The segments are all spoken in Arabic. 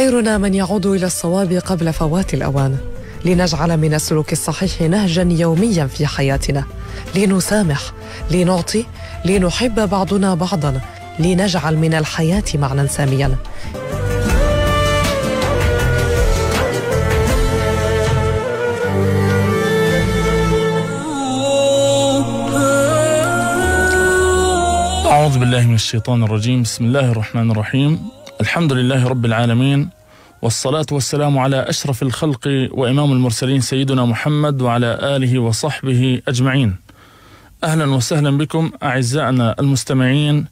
خيرنا من يعود الى الصواب قبل فوات الاوان لنجعل من السلوك الصحيح نهجا يوميا في حياتنا لنسامح لنعطي لنحب بعضنا بعضا لنجعل من الحياه معنى ساميا أعوذ بالله من الشيطان الرجيم بسم الله الرحمن الرحيم الحمد لله رب العالمين والصلاة والسلام على أشرف الخلق وإمام المرسلين سيدنا محمد وعلى آله وصحبه أجمعين. أهلا وسهلا بكم أعزائنا المستمعين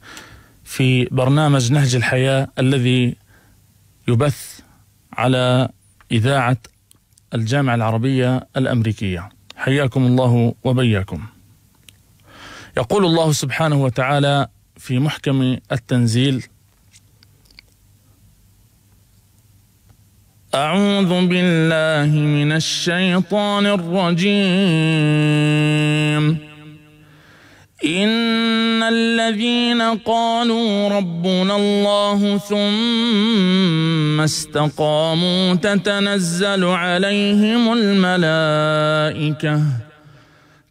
في برنامج نهج الحياة الذي يبث على إذاعة الجامعة العربية الأمريكية. حياكم الله وبياكم. يقول الله سبحانه وتعالى في محكم التنزيل أعوذ بالله من الشيطان الرجيم إن الذين قالوا ربنا الله ثم استقاموا تتنزل عليهم الملائكة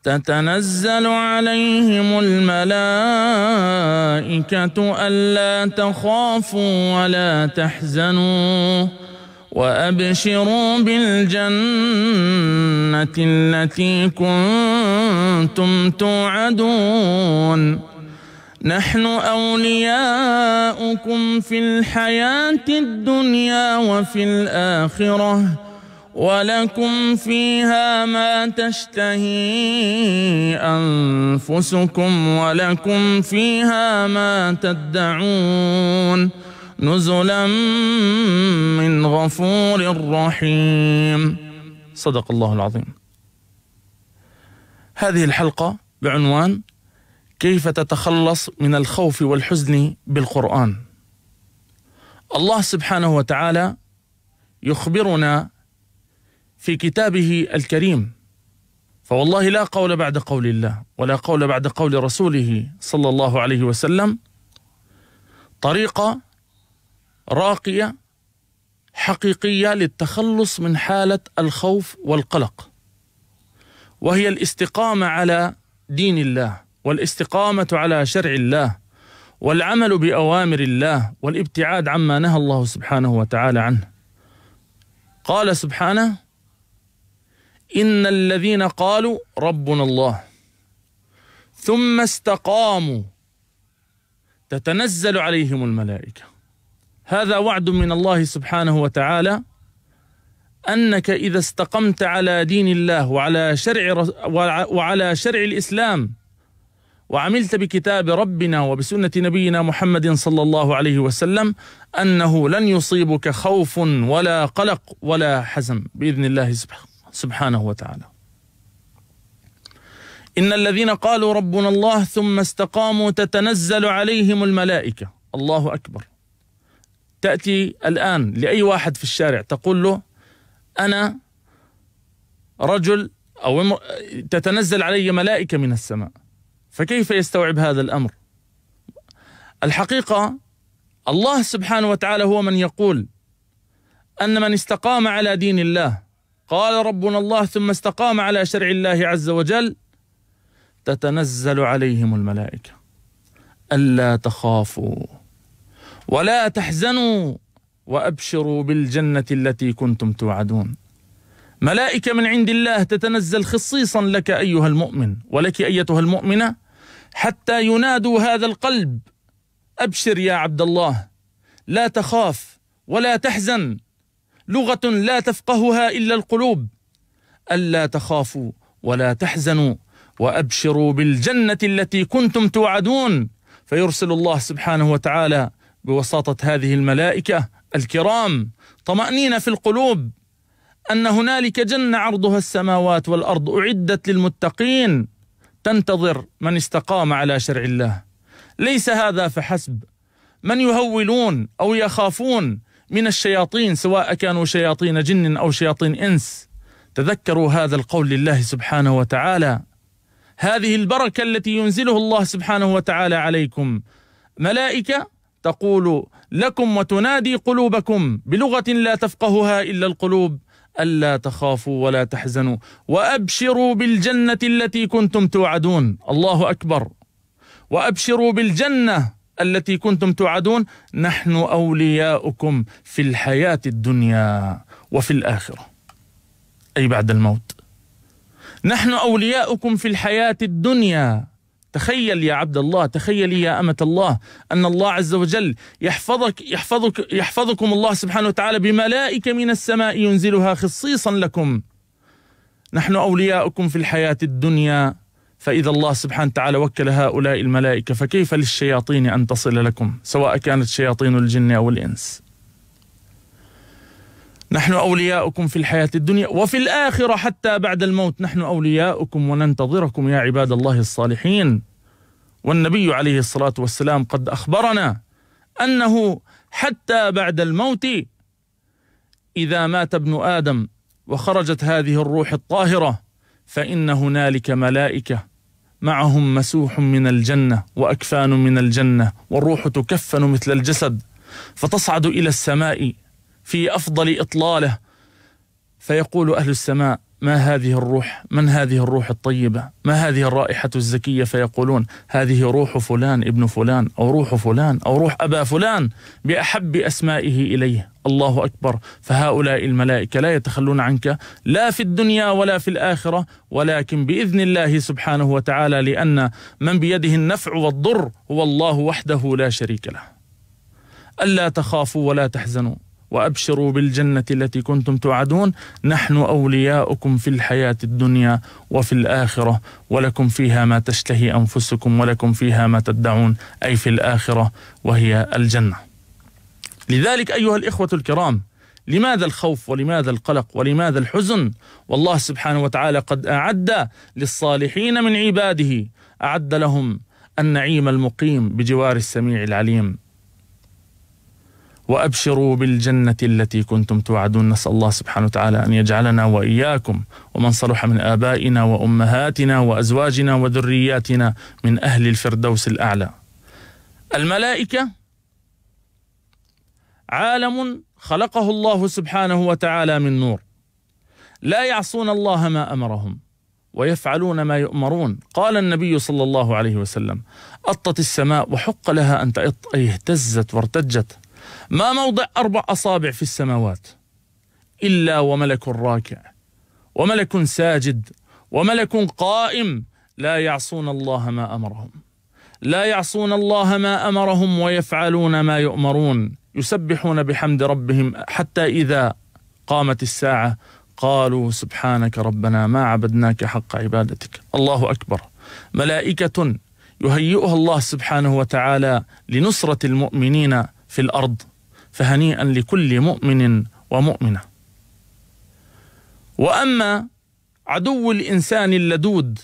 تتنزل عليهم الملائكة ألا تخافوا ولا تحزنوا وأبشروا بالجنة التي كنتم توعدون نحن أولياؤكم في الحياة الدنيا وفي الآخرة ولكم فيها ما تشتهي أنفسكم ولكم فيها ما تدعون نزلا من غفور رحيم صدق الله العظيم هذه الحلقة بعنوان كيف تتخلص من الخوف والحزن بالقرآن الله سبحانه وتعالى يخبرنا في كتابه الكريم فوالله لا قول بعد قول الله ولا قول بعد قول رسوله صلى الله عليه وسلم طريقه راقيه حقيقيه للتخلص من حاله الخوف والقلق وهي الاستقامه على دين الله والاستقامه على شرع الله والعمل باوامر الله والابتعاد عما نهى الله سبحانه وتعالى عنه قال سبحانه ان الذين قالوا ربنا الله ثم استقاموا تتنزل عليهم الملائكه هذا وعد من الله سبحانه وتعالى انك اذا استقمت على دين الله وعلى شرع وعلى شرع الاسلام وعملت بكتاب ربنا وبسنه نبينا محمد صلى الله عليه وسلم انه لن يصيبك خوف ولا قلق ولا حزن باذن الله سبحانه وتعالى. ان الذين قالوا ربنا الله ثم استقاموا تتنزل عليهم الملائكه الله اكبر تأتي الآن لأي واحد في الشارع تقول له أنا رجل أو تتنزل علي ملائكة من السماء فكيف يستوعب هذا الأمر الحقيقة الله سبحانه وتعالى هو من يقول أن من استقام على دين الله قال ربنا الله ثم استقام على شرع الله عز وجل تتنزل عليهم الملائكة ألا تخافوا ولا تحزنوا وابشروا بالجنه التي كنتم توعدون ملائكه من عند الله تتنزل خصيصا لك ايها المؤمن ولك ايتها المؤمنه حتى ينادوا هذا القلب ابشر يا عبد الله لا تخاف ولا تحزن لغه لا تفقهها الا القلوب الا تخافوا ولا تحزنوا وابشروا بالجنه التي كنتم توعدون فيرسل الله سبحانه وتعالى بوساطه هذه الملائكه الكرام طمانينه في القلوب ان هنالك جنه عرضها السماوات والارض اعدت للمتقين تنتظر من استقام على شرع الله ليس هذا فحسب من يهولون او يخافون من الشياطين سواء كانوا شياطين جن او شياطين انس تذكروا هذا القول لله سبحانه وتعالى هذه البركه التي ينزله الله سبحانه وتعالى عليكم ملائكه تقول لكم وتنادي قلوبكم بلغه لا تفقهها الا القلوب الا تخافوا ولا تحزنوا وابشروا بالجنه التي كنتم توعدون الله اكبر وابشروا بالجنه التي كنتم توعدون نحن اولياؤكم في الحياه الدنيا وفي الاخره اي بعد الموت نحن اولياؤكم في الحياه الدنيا تخيل يا عبد الله تخيلي يا أمة الله أن الله عز وجل يحفظك يحفظك يحفظكم الله سبحانه وتعالى بملائكة من السماء ينزلها خصيصا لكم نحن أولياؤكم في الحياة الدنيا فإذا الله سبحانه وتعالى وكل هؤلاء الملائكة فكيف للشياطين أن تصل لكم سواء كانت شياطين الجن أو الإنس نحن أولياؤكم في الحياة الدنيا وفي الآخرة حتى بعد الموت نحن أولياؤكم وننتظركم يا عباد الله الصالحين والنبي عليه الصلاة والسلام قد أخبرنا أنه حتى بعد الموت إذا مات ابن آدم وخرجت هذه الروح الطاهرة فإن هنالك ملائكة معهم مسوح من الجنة وأكفان من الجنة والروح تكفن مثل الجسد فتصعد إلى السماء في افضل اطلاله فيقول اهل السماء ما هذه الروح من هذه الروح الطيبه ما هذه الرائحه الزكيه فيقولون هذه روح فلان ابن فلان او روح فلان او روح ابا فلان باحب اسمائه اليه الله اكبر فهؤلاء الملائكه لا يتخلون عنك لا في الدنيا ولا في الاخره ولكن باذن الله سبحانه وتعالى لان من بيده النفع والضر هو الله وحده لا شريك له الا تخافوا ولا تحزنوا وابشروا بالجنه التي كنتم توعدون نحن اولياؤكم في الحياه الدنيا وفي الاخره ولكم فيها ما تشتهي انفسكم ولكم فيها ما تدعون اي في الاخره وهي الجنه. لذلك ايها الاخوه الكرام لماذا الخوف ولماذا القلق ولماذا الحزن؟ والله سبحانه وتعالى قد اعد للصالحين من عباده اعد لهم النعيم المقيم بجوار السميع العليم وابشروا بالجنه التي كنتم توعدون نسال الله سبحانه وتعالى ان يجعلنا واياكم ومن صلح من ابائنا وامهاتنا وازواجنا وذرياتنا من اهل الفردوس الاعلى الملائكه عالم خلقه الله سبحانه وتعالى من نور لا يعصون الله ما امرهم ويفعلون ما يؤمرون قال النبي صلى الله عليه وسلم أطت السماء وحق لها أن تأط أي اهتزت وارتجت ما موضع أربع أصابع في السماوات إلا وملك راكع وملك ساجد وملك قائم لا يعصون الله ما أمرهم لا يعصون الله ما أمرهم ويفعلون ما يؤمرون يسبحون بحمد ربهم حتى إذا قامت الساعة قالوا سبحانك ربنا ما عبدناك حق عبادتك الله أكبر ملائكة يهيئها الله سبحانه وتعالى لنصرة المؤمنين في الارض فهنيئا لكل مؤمن ومؤمنه واما عدو الانسان اللدود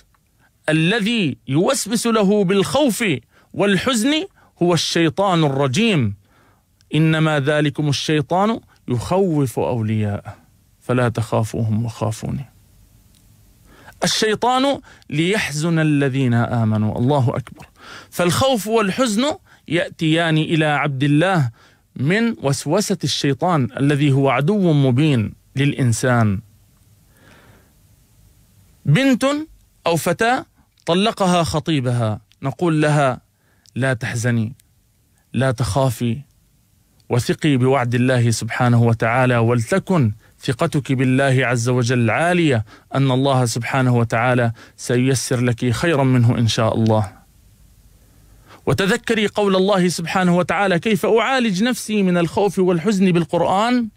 الذي يوسوس له بالخوف والحزن هو الشيطان الرجيم انما ذلكم الشيطان يخوف اولياءه فلا تخافوهم وخافوني الشيطان ليحزن الذين امنوا الله اكبر فالخوف والحزن ياتيان الى عبد الله من وسوسه الشيطان الذي هو عدو مبين للانسان بنت او فتاه طلقها خطيبها نقول لها لا تحزني لا تخافي وثقي بوعد الله سبحانه وتعالى ولتكن ثقتك بالله عز وجل عاليه ان الله سبحانه وتعالى سييسر لك خيرا منه ان شاء الله وتذكري قول الله سبحانه وتعالى كيف اعالج نفسي من الخوف والحزن بالقران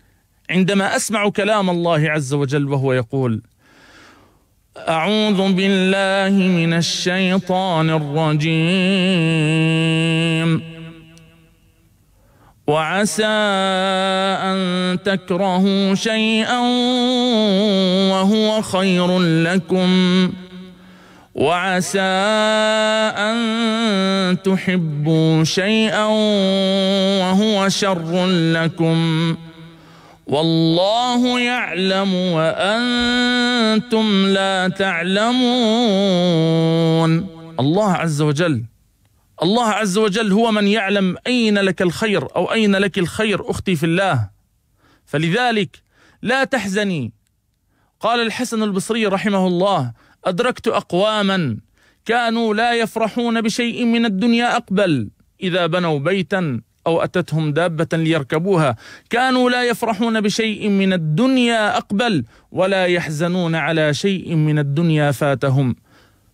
عندما اسمع كلام الله عز وجل وهو يقول اعوذ بالله من الشيطان الرجيم وعسى ان تكرهوا شيئا وهو خير لكم وعسى أن تحبوا شيئا وهو شر لكم والله يعلم وأنتم لا تعلمون الله عز وجل الله عز وجل هو من يعلم أين لك الخير أو أين لك الخير أختي في الله فلذلك لا تحزني قال الحسن البصري رحمه الله أدركت أقواما كانوا لا يفرحون بشيء من الدنيا أقبل إذا بنوا بيتا أو أتتهم دابة ليركبوها كانوا لا يفرحون بشيء من الدنيا أقبل ولا يحزنون على شيء من الدنيا فاتهم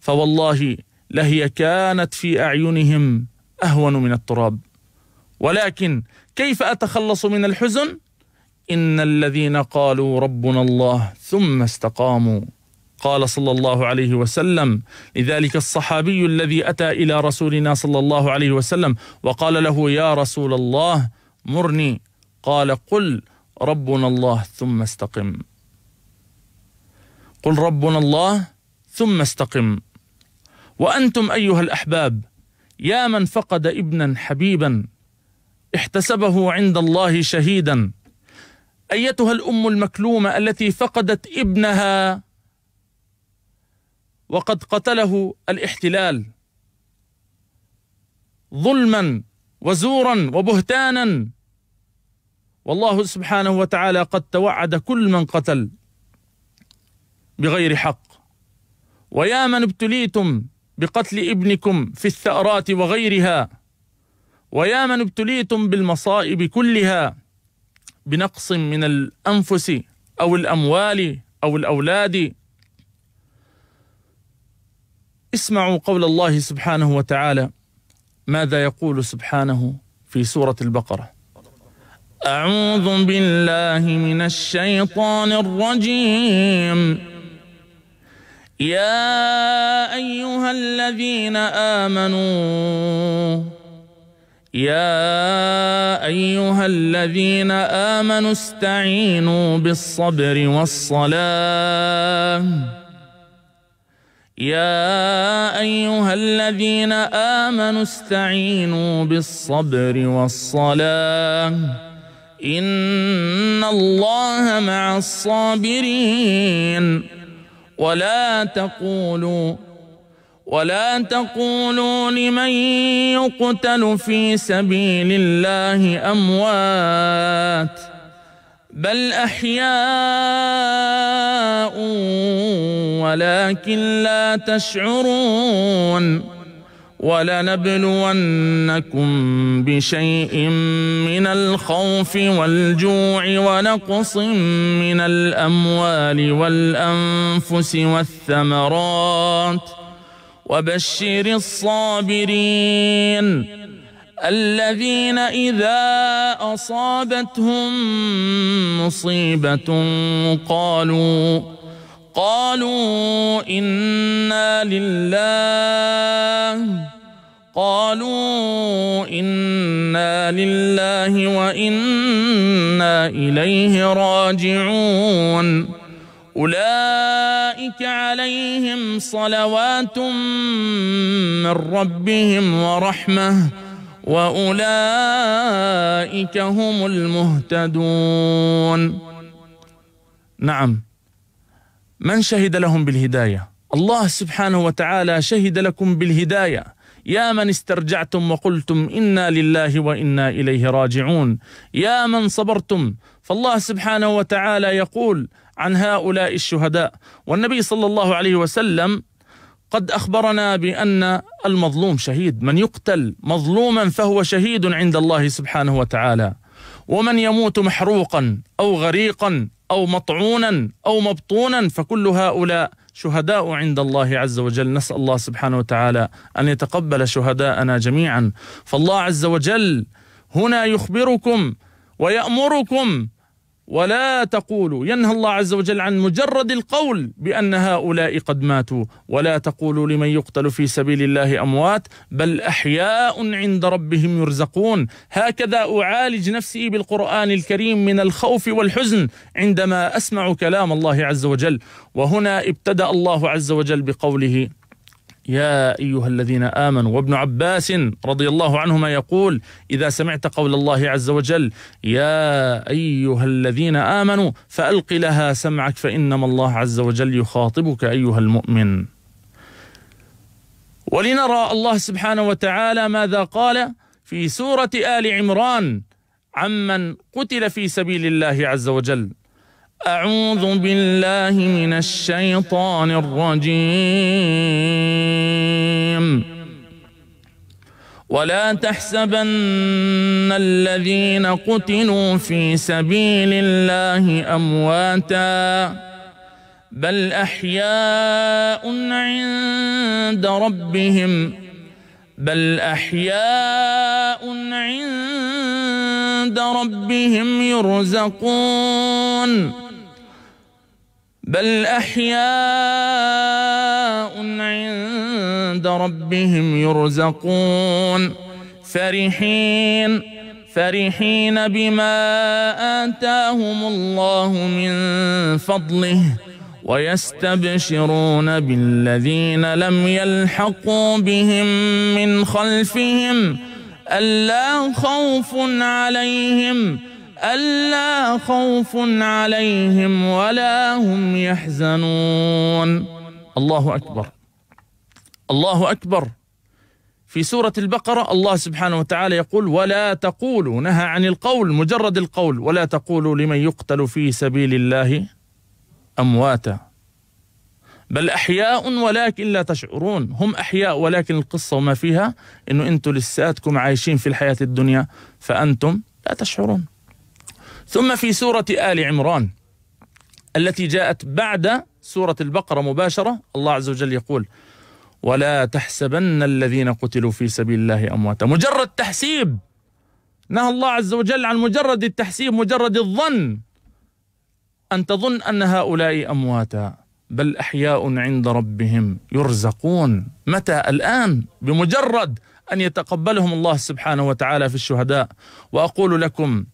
فوالله لهي كانت في أعينهم أهون من التراب ولكن كيف أتخلص من الحزن؟ إن الذين قالوا ربنا الله ثم استقاموا قال صلى الله عليه وسلم لذلك الصحابي الذي أتى إلى رسولنا صلى الله عليه وسلم وقال له يا رسول الله مرني قال قل ربنا الله ثم استقم قل ربنا الله ثم استقم وأنتم أيها الأحباب يا من فقد ابنا حبيبا احتسبه عند الله شهيدا ايتها الام المكلومه التي فقدت ابنها وقد قتله الاحتلال ظلما وزورا وبهتانا والله سبحانه وتعالى قد توعد كل من قتل بغير حق ويا من ابتليتم بقتل ابنكم في الثأرات وغيرها ويا من ابتليتم بالمصائب كلها بنقص من الأنفس أو الأموال أو الأولاد اسمعوا قول الله سبحانه وتعالى ماذا يقول سبحانه في سورة البقرة أعوذ بالله من الشيطان الرجيم يا أيها الذين آمنوا يا أيها الذين آمنوا استعينوا بالصبر والصلاة يا ايها الذين امنوا استعينوا بالصبر والصلاه ان الله مع الصابرين ولا تقولوا ولا تقولوا لمن يقتل في سبيل الله اموات بل احياء ولكن لا تشعرون ولنبلونكم بشيء من الخوف والجوع ونقص من الاموال والانفس والثمرات وبشر الصابرين الذين إذا أصابتهم مصيبة قالوا قالوا إنا لله قالوا إنا لله وإنا إليه راجعون أولئك عليهم صلوات من ربهم ورحمه وأولئك هم المهتدون نعم من شهد لهم بالهداية الله سبحانه وتعالى شهد لكم بالهداية يا من استرجعتم وقلتم إنا لله وإنا إليه راجعون يا من صبرتم فالله سبحانه وتعالى يقول عن هؤلاء الشهداء والنبي صلى الله عليه وسلم قد أخبرنا بأن المظلوم شهيد من يقتل مظلوما فهو شهيد عند الله سبحانه وتعالى ومن يموت محروقا أو غريقا أو مطعونا أو مبطونا فكل هؤلاء شهداء عند الله عز وجل نسأل الله سبحانه وتعالى أن يتقبل شهداءنا جميعا فالله عز وجل هنا يخبركم ويأمركم ولا تقولوا ينهى الله عز وجل عن مجرد القول بأن هؤلاء قد ماتوا ولا تقولوا لمن يقتل في سبيل الله أموات بل أحياء عند ربهم يرزقون هكذا أعالج نفسي بالقرآن الكريم من الخوف والحزن عندما أسمع كلام الله عز وجل وهنا ابتدأ الله عز وجل بقوله يا ايها الذين امنوا وابن عباس رضي الله عنهما يقول اذا سمعت قول الله عز وجل يا ايها الذين امنوا فالق لها سمعك فانما الله عز وجل يخاطبك ايها المؤمن ولنرى الله سبحانه وتعالى ماذا قال في سوره ال عمران عمن قتل في سبيل الله عز وجل أعوذ بالله من الشيطان الرجيم ولا تحسبن الذين قتلوا في سبيل الله أمواتا بل أحياء عند ربهم بل أحياء عند ربهم يرزقون بل احياء عند ربهم يرزقون فرحين فرحين بما اتاهم الله من فضله ويستبشرون بالذين لم يلحقوا بهم من خلفهم الا خوف عليهم ألا خوف عليهم ولا هم يحزنون الله أكبر الله أكبر في سورة البقرة الله سبحانه وتعالى يقول ولا تقولوا نهى عن القول مجرد القول ولا تقولوا لمن يقتل في سبيل الله أمواتا بل أحياء ولكن لا تشعرون هم أحياء ولكن القصة وما فيها أنه أنتم لساتكم عايشين في الحياة الدنيا فأنتم لا تشعرون ثم في سورة آل عمران التي جاءت بعد سورة البقرة مباشرة الله عز وجل يقول ولا تحسبن الذين قتلوا في سبيل الله أمواتا مجرد تحسيب نهى الله عز وجل عن مجرد التحسيب مجرد الظن أن تظن أن هؤلاء أمواتا بل أحياء عند ربهم يرزقون متى الآن بمجرد أن يتقبلهم الله سبحانه وتعالى في الشهداء وأقول لكم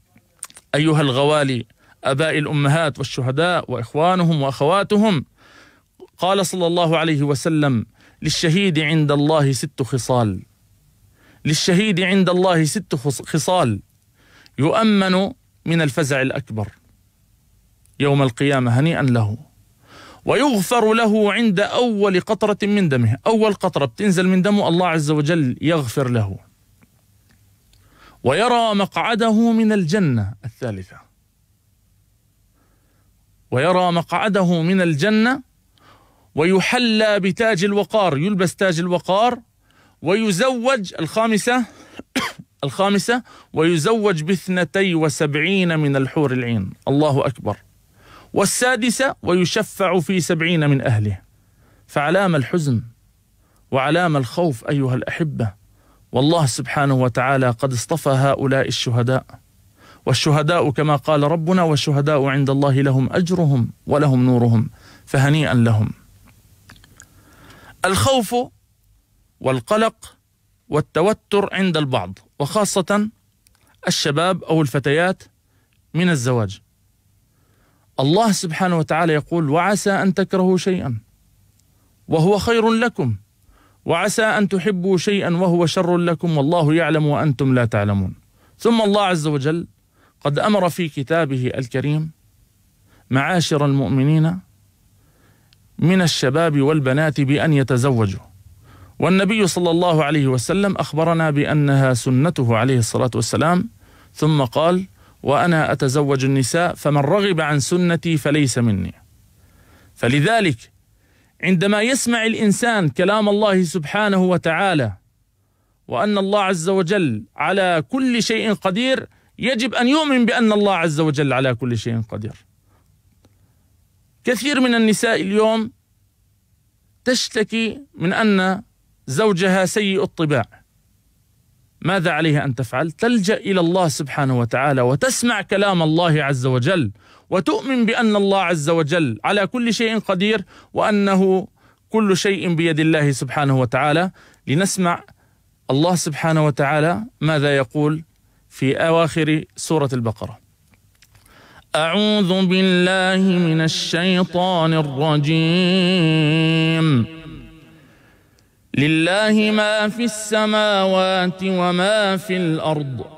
أيها الغوالي أباء الأمهات والشهداء وإخوانهم وأخواتهم قال صلى الله عليه وسلم للشهيد عند الله ست خصال للشهيد عند الله ست خصال يؤمن من الفزع الأكبر يوم القيامة هنيئا له ويغفر له عند أول قطرة من دمه أول قطرة بتنزل من دمه الله عز وجل يغفر له ويرى مقعده من الجنة الثالثة ويرى مقعده من الجنة ويحلى بتاج الوقار يلبس تاج الوقار ويزوج الخامسة الخامسة ويزوج باثنتي وسبعين من الحور العين الله أكبر والسادسة ويشفع في سبعين من أهله فعلام الحزن وعلام الخوف أيها الأحبة والله سبحانه وتعالى قد اصطفى هؤلاء الشهداء والشهداء كما قال ربنا والشهداء عند الله لهم اجرهم ولهم نورهم فهنيئا لهم. الخوف والقلق والتوتر عند البعض وخاصه الشباب او الفتيات من الزواج. الله سبحانه وتعالى يقول: وعسى ان تكرهوا شيئا وهو خير لكم وعسى أن تحبوا شيئا وهو شر لكم والله يعلم وأنتم لا تعلمون ثم الله عز وجل قد أمر في كتابه الكريم معاشر المؤمنين من الشباب والبنات بأن يتزوجوا والنبي صلى الله عليه وسلم أخبرنا بأنها سنته عليه الصلاة والسلام ثم قال وأنا أتزوج النساء فمن رغب عن سنتي فليس مني فلذلك عندما يسمع الانسان كلام الله سبحانه وتعالى وان الله عز وجل على كل شيء قدير يجب ان يؤمن بان الله عز وجل على كل شيء قدير. كثير من النساء اليوم تشتكي من ان زوجها سيء الطباع. ماذا عليها ان تفعل؟ تلجا الى الله سبحانه وتعالى وتسمع كلام الله عز وجل وتؤمن بان الله عز وجل على كل شيء قدير وانه كل شيء بيد الله سبحانه وتعالى لنسمع الله سبحانه وتعالى ماذا يقول في اواخر سوره البقره اعوذ بالله من الشيطان الرجيم لله ما في السماوات وما في الارض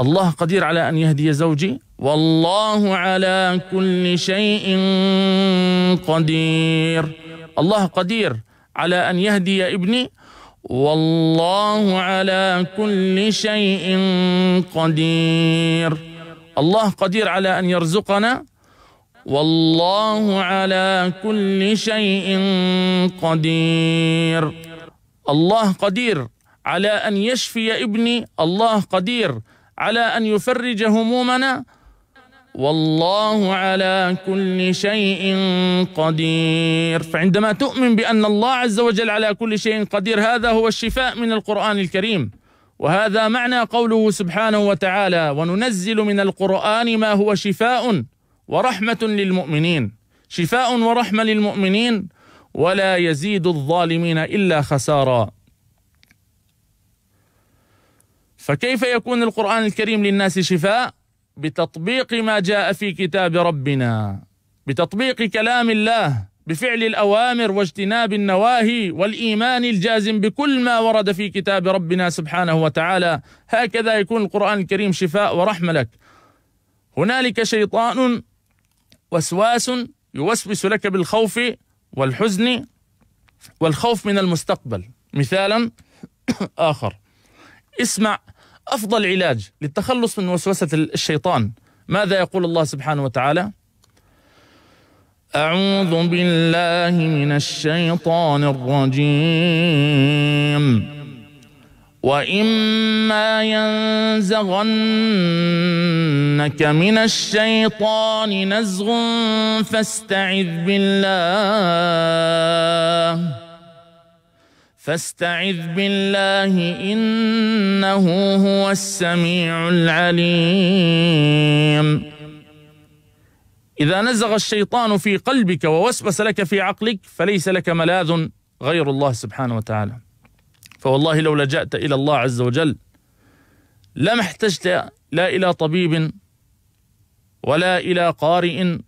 الله قدير على ان يهدي زوجي والله على كل شيء قدير الله قدير على ان يهدي ابني والله على كل شيء قدير الله قدير على ان يرزقنا والله على كل شيء قدير الله قدير على ان يشفي ابني الله قدير على أن يفرج همومنا والله على كل شيء قدير فعندما تؤمن بأن الله عز وجل على كل شيء قدير هذا هو الشفاء من القرآن الكريم وهذا معنى قوله سبحانه وتعالى وننزل من القرآن ما هو شفاء ورحمة للمؤمنين شفاء ورحمة للمؤمنين ولا يزيد الظالمين إلا خسارا فكيف يكون القرآن الكريم للناس شفاء بتطبيق ما جاء في كتاب ربنا بتطبيق كلام الله بفعل الأوامر واجتناب النواهي والإيمان الجازم بكل ما ورد في كتاب ربنا سبحانه وتعالى هكذا يكون القرآن الكريم شفاء ورحمة لك هنالك شيطان وسواس يوسوس لك بالخوف والحزن والخوف من المستقبل مثالا آخر اسمع أفضل علاج للتخلص من وسوسة الشيطان ماذا يقول الله سبحانه وتعالى أعوذ بالله من الشيطان الرجيم وإما ينزغنك من الشيطان نزغ فاستعذ بالله فاستعذ بالله انه هو السميع العليم اذا نزغ الشيطان في قلبك ووسوس لك في عقلك فليس لك ملاذ غير الله سبحانه وتعالى فوالله لو لجأت الى الله عز وجل لم احتجت لا الى طبيب ولا الى قارئ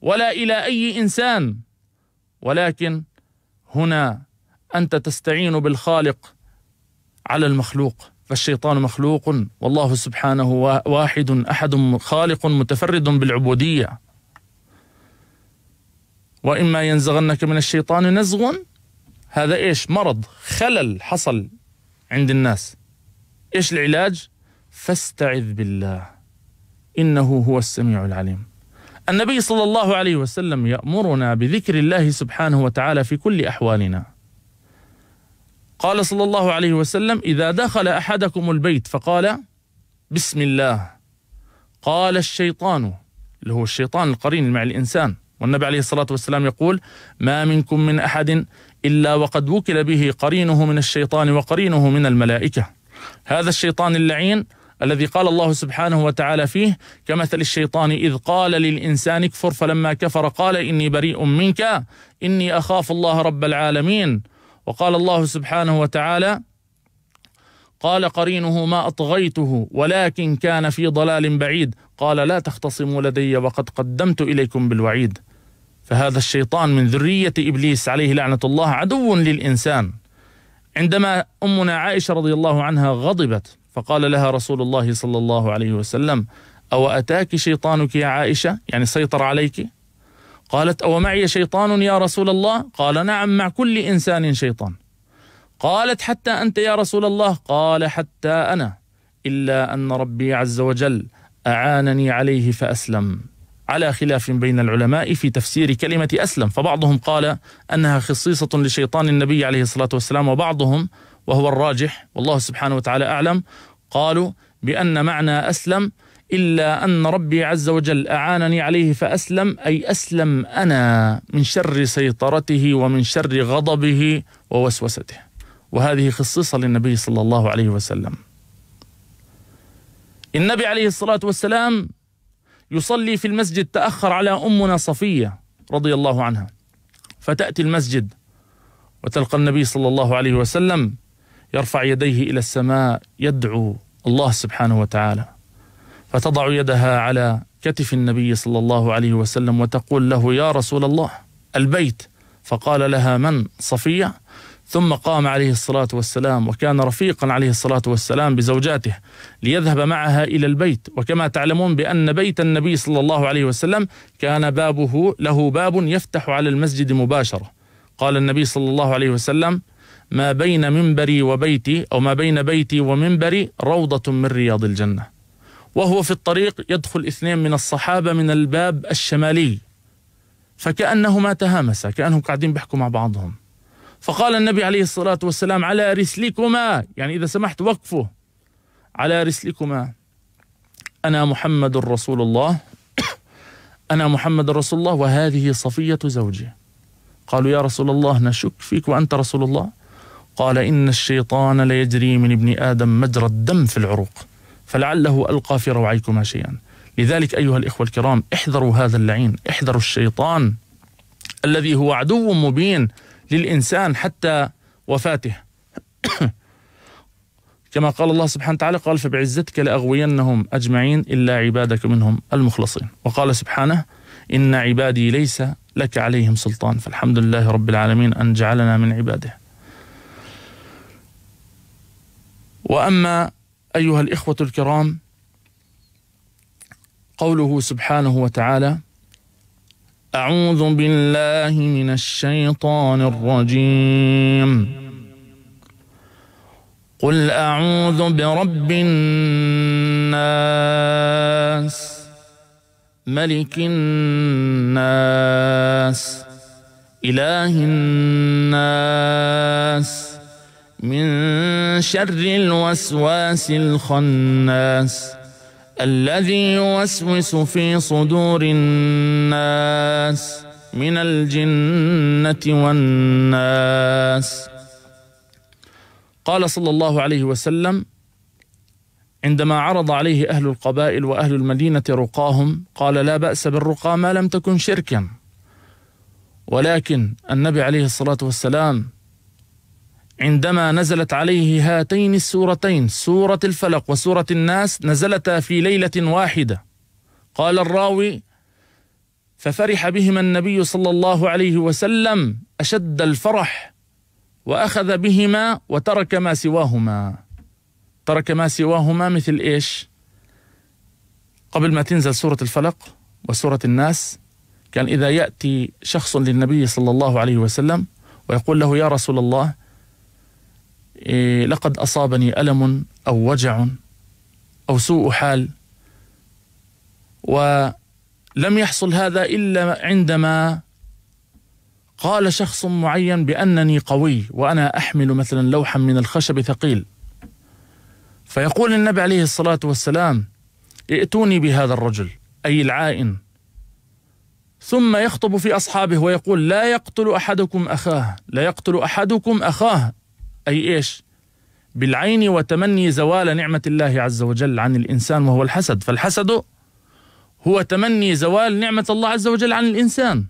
ولا الى اي انسان ولكن هنا انت تستعين بالخالق على المخلوق فالشيطان مخلوق والله سبحانه واحد احد خالق متفرد بالعبوديه واما ينزغنك من الشيطان نزغ هذا ايش مرض خلل حصل عند الناس ايش العلاج فاستعذ بالله انه هو السميع العليم النبي صلى الله عليه وسلم يامرنا بذكر الله سبحانه وتعالى في كل احوالنا قال صلى الله عليه وسلم إذا دخل أحدكم البيت فقال بسم الله قال الشيطان اللي هو الشيطان القرين مع الإنسان والنبي عليه الصلاة والسلام يقول ما منكم من أحد إلا وقد وكل به قرينه من الشيطان وقرينه من الملائكة هذا الشيطان اللعين الذي قال الله سبحانه وتعالى فيه كمثل الشيطان إذ قال للإنسان اكفر فلما كفر قال إني بريء منك إني أخاف الله رب العالمين وقال الله سبحانه وتعالى قال قرينه ما اطغيته ولكن كان في ضلال بعيد قال لا تختصموا لدي وقد قدمت اليكم بالوعيد فهذا الشيطان من ذريه ابليس عليه لعنه الله عدو للانسان عندما امنا عائشه رضي الله عنها غضبت فقال لها رسول الله صلى الله عليه وسلم او اتاك شيطانك يا عائشه يعني سيطر عليك قالت أو معي شيطان يا رسول الله قال نعم مع كل إنسان شيطان قالت حتى أنت يا رسول الله قال حتى أنا إلا أن ربي عز وجل أعانني عليه فأسلم على خلاف بين العلماء في تفسير كلمة أسلم فبعضهم قال أنها خصيصة لشيطان النبي عليه الصلاة والسلام وبعضهم وهو الراجح والله سبحانه وتعالى أعلم قالوا بأن معنى أسلم إلا أن ربي عز وجل أعانني عليه فأسلم أي أسلم أنا من شر سيطرته ومن شر غضبه ووسوسته وهذه خصيصة للنبي صلى الله عليه وسلم النبي عليه الصلاة والسلام يصلي في المسجد تأخر على أمنا صفية رضي الله عنها فتأتي المسجد وتلقى النبي صلى الله عليه وسلم يرفع يديه إلى السماء يدعو الله سبحانه وتعالى فتضع يدها على كتف النبي صلى الله عليه وسلم وتقول له يا رسول الله البيت فقال لها من صفيه ثم قام عليه الصلاه والسلام وكان رفيقا عليه الصلاه والسلام بزوجاته ليذهب معها الى البيت وكما تعلمون بان بيت النبي صلى الله عليه وسلم كان بابه له باب يفتح على المسجد مباشره قال النبي صلى الله عليه وسلم ما بين منبري وبيتي او ما بين بيتي ومنبري روضه من رياض الجنه وهو في الطريق يدخل اثنين من الصحابة من الباب الشمالي فكأنهما تهامسا كأنهم قاعدين بيحكوا مع بعضهم فقال النبي عليه الصلاة والسلام على رسلكما يعني إذا سمحت وقفوا على رسلكما أنا محمد رسول الله أنا محمد رسول الله وهذه صفية زوجي قالوا يا رسول الله نشك فيك وأنت رسول الله قال إن الشيطان ليجري من ابن آدم مجرى الدم في العروق فلعله ألقى في روعيكما شيئا لذلك أيها الإخوة الكرام احذروا هذا اللعين احذروا الشيطان الذي هو عدو مبين للإنسان حتى وفاته كما قال الله سبحانه وتعالى قال فبعزتك لأغوينهم أجمعين إلا عبادك منهم المخلصين وقال سبحانه إن عبادي ليس لك عليهم سلطان فالحمد لله رب العالمين أن جعلنا من عباده وأما أيها الإخوة الكرام قوله سبحانه وتعالى أعوذ بالله من الشيطان الرجيم قل أعوذ برب الناس ملك الناس إله الناس من شر الوسواس الخناس الذي يوسوس في صدور الناس من الجنه والناس قال صلى الله عليه وسلم عندما عرض عليه اهل القبائل واهل المدينه رقاهم قال لا باس بالرقى ما لم تكن شركا ولكن النبي عليه الصلاه والسلام عندما نزلت عليه هاتين السورتين سورة الفلق وسورة الناس نزلتا في ليلة واحدة قال الراوي ففرح بهما النبي صلى الله عليه وسلم أشد الفرح وأخذ بهما وترك ما سواهما ترك ما سواهما مثل إيش قبل ما تنزل سورة الفلق وسورة الناس كان إذا يأتي شخص للنبي صلى الله عليه وسلم ويقول له يا رسول الله إيه، لقد أصابني ألم أو وجع أو سوء حال ولم يحصل هذا إلا عندما قال شخص معين بأنني قوي وأنا أحمل مثلا لوحا من الخشب ثقيل فيقول النبي عليه الصلاة والسلام ائتوني بهذا الرجل أي العائن ثم يخطب في أصحابه ويقول لا يقتل أحدكم أخاه لا يقتل أحدكم أخاه أي إيش بالعين وتمني زوال نعمة الله عز وجل عن الإنسان وهو الحسد فالحسد هو تمني زوال نعمة الله عز وجل عن الإنسان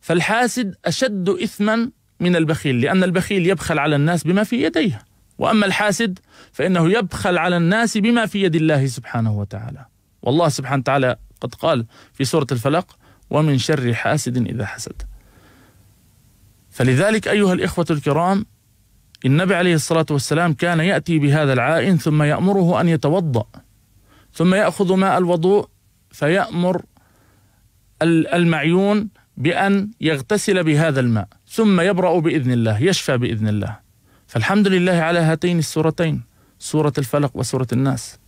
فالحاسد أشد إثما من البخيل لأن البخيل يبخل على الناس بما في يديه وأما الحاسد فإنه يبخل على الناس بما في يد الله سبحانه وتعالى والله سبحانه وتعالى قد قال في سورة الفلق ومن شر حاسد إذا حسد فلذلك أيها الإخوة الكرام النبي عليه الصلاة والسلام كان يأتي بهذا العائن ثم يأمره أن يتوضأ ثم يأخذ ماء الوضوء فيأمر المعيون بأن يغتسل بهذا الماء ثم يبرأ بإذن الله يشفى بإذن الله فالحمد لله على هاتين السورتين سورة الفلق وسورة الناس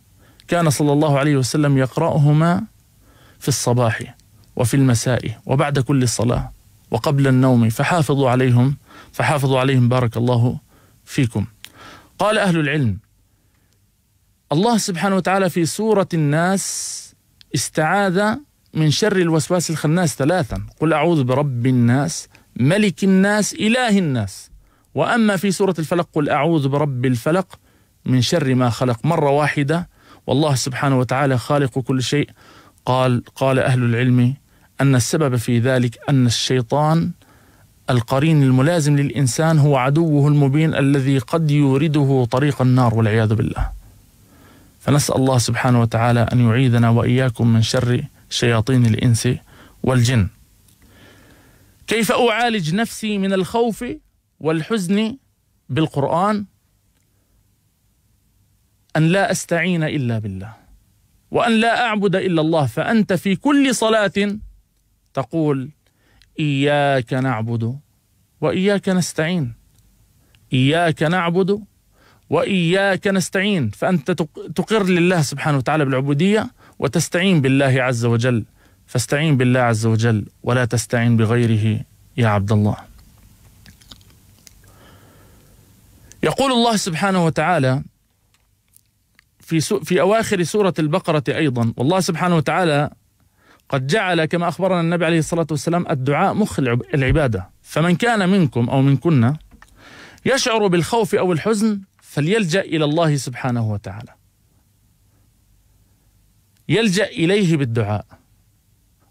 كان صلى الله عليه وسلم يقرأهما في الصباح وفي المساء وبعد كل الصلاة وقبل النوم فحافظوا عليهم فحافظوا عليهم بارك الله فيكم قال أهل العلم الله سبحانه وتعالى في سورة الناس استعاذ من شر الوسواس الخناس ثلاثا قل أعوذ برب الناس ملك الناس إله الناس وأما في سورة الفلق قل أعوذ برب الفلق من شر ما خلق مرة واحدة والله سبحانه وتعالى خالق كل شيء قال قال أهل العلم أن السبب في ذلك أن الشيطان القرين الملازم للإنسان هو عدوه المبين الذي قد يورده طريق النار والعياذ بالله فنسأل الله سبحانه وتعالى أن يعيذنا وإياكم من شر شياطين الإنس والجن كيف أعالج نفسي من الخوف والحزن بالقرآن أن لا أستعين إلا بالله وأن لا أعبد إلا الله فأنت في كل صلاة تقول إياك نعبد وإياك نستعين إياك نعبد وإياك نستعين فأنت تقر لله سبحانه وتعالى بالعبودية وتستعين بالله عز وجل فاستعين بالله عز وجل ولا تستعين بغيره يا عبد الله يقول الله سبحانه وتعالى في في اواخر سوره البقره ايضا والله سبحانه وتعالى قد جعل كما أخبرنا النبي عليه الصلاة والسلام الدعاء مخ العبادة فمن كان منكم أو منكن يشعر بالخوف أو الحزن فليلجأ إلى الله سبحانه وتعالى يلجأ إليه بالدعاء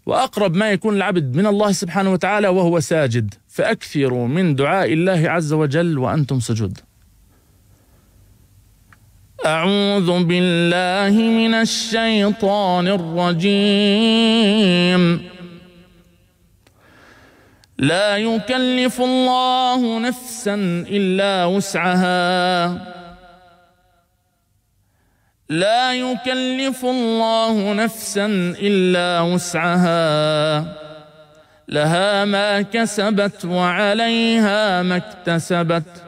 وأقرب ما يكون العبد من الله سبحانه وتعالى وهو ساجد فأكثروا من دعاء الله عز وجل وأنتم سجود أعوذ بالله من الشيطان الرجيم لا يكلف الله نفسا إلا وسعها لا يكلف الله نفسا إلا وسعها لها ما كسبت وعليها ما اكتسبت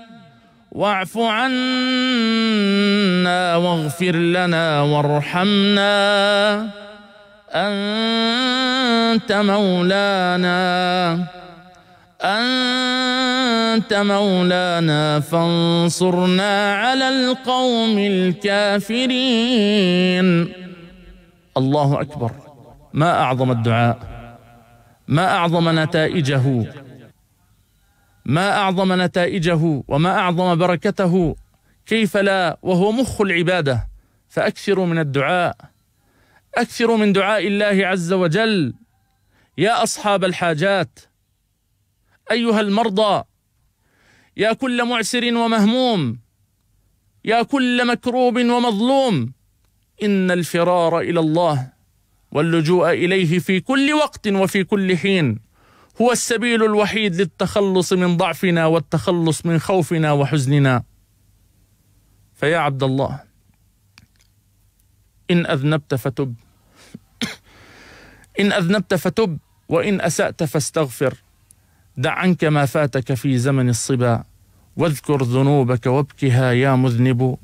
واعف عنا واغفر لنا وارحمنا أنت مولانا أنت مولانا فانصرنا على القوم الكافرين الله أكبر ما أعظم الدعاء ما أعظم نتائجه ما اعظم نتائجه وما اعظم بركته كيف لا وهو مخ العباده فاكثروا من الدعاء اكثروا من دعاء الله عز وجل يا اصحاب الحاجات ايها المرضى يا كل معسر ومهموم يا كل مكروب ومظلوم ان الفرار الى الله واللجوء اليه في كل وقت وفي كل حين هو السبيل الوحيد للتخلص من ضعفنا والتخلص من خوفنا وحزننا فيا عبد الله إن أذنبت فتب إن أذنبت فتب وإن أسأت فاستغفر دع عنك ما فاتك في زمن الصبا واذكر ذنوبك وابكها يا مذنب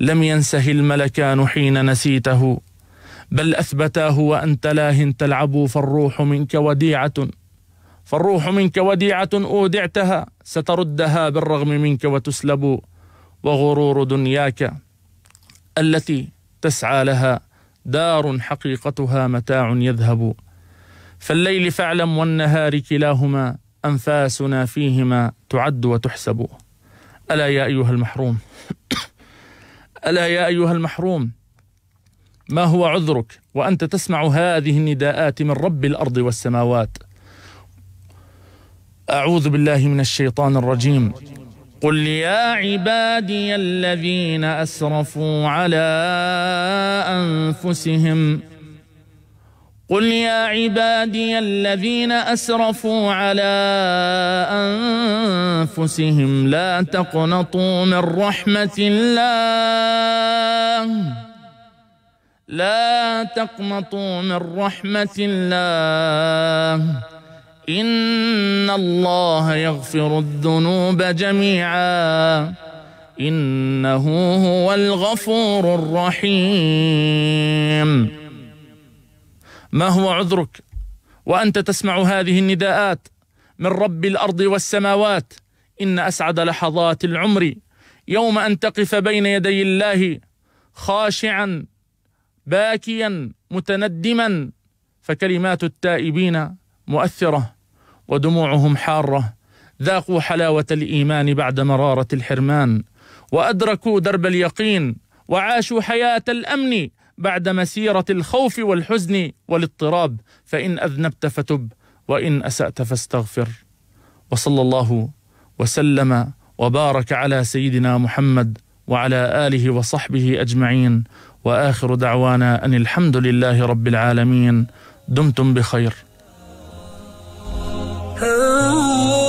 لم ينسه الملكان حين نسيته بل أثبتاه وأنت لاه تلعب فالروح منك وديعة فالروح منك وديعة أودعتها ستردها بالرغم منك وتسلب وغرور دنياك التي تسعى لها دار حقيقتها متاع يذهب فالليل فاعلم والنهار كلاهما أنفاسنا فيهما تعد وتحسب ألا يا أيها المحروم ألا يا أيها المحروم ما هو عذرك وأنت تسمع هذه النداءات من رب الأرض والسماوات ؟ أعوذ بالله من الشيطان الرجيم قل يا عبادي الذين أسرفوا على أنفسهم قل يا عبادي الذين أسرفوا على أنفسهم لا تقنطوا من رحمة الله لا تقنطوا من رحمة الله إن الله يغفر الذنوب جميعا إنه هو الغفور الرحيم ما هو عذرك وأنت تسمع هذه النداءات من رب الأرض والسماوات إن أسعد لحظات العمر يوم أن تقف بين يدي الله خاشعا باكيا متندما فكلمات التائبين مؤثره ودموعهم حاره ذاقوا حلاوه الايمان بعد مراره الحرمان وادركوا درب اليقين وعاشوا حياه الامن بعد مسيره الخوف والحزن والاضطراب فان اذنبت فتب وان اسات فاستغفر وصلى الله وسلم وبارك على سيدنا محمد وعلى اله وصحبه اجمعين واخر دعوانا ان الحمد لله رب العالمين دمتم بخير Oh.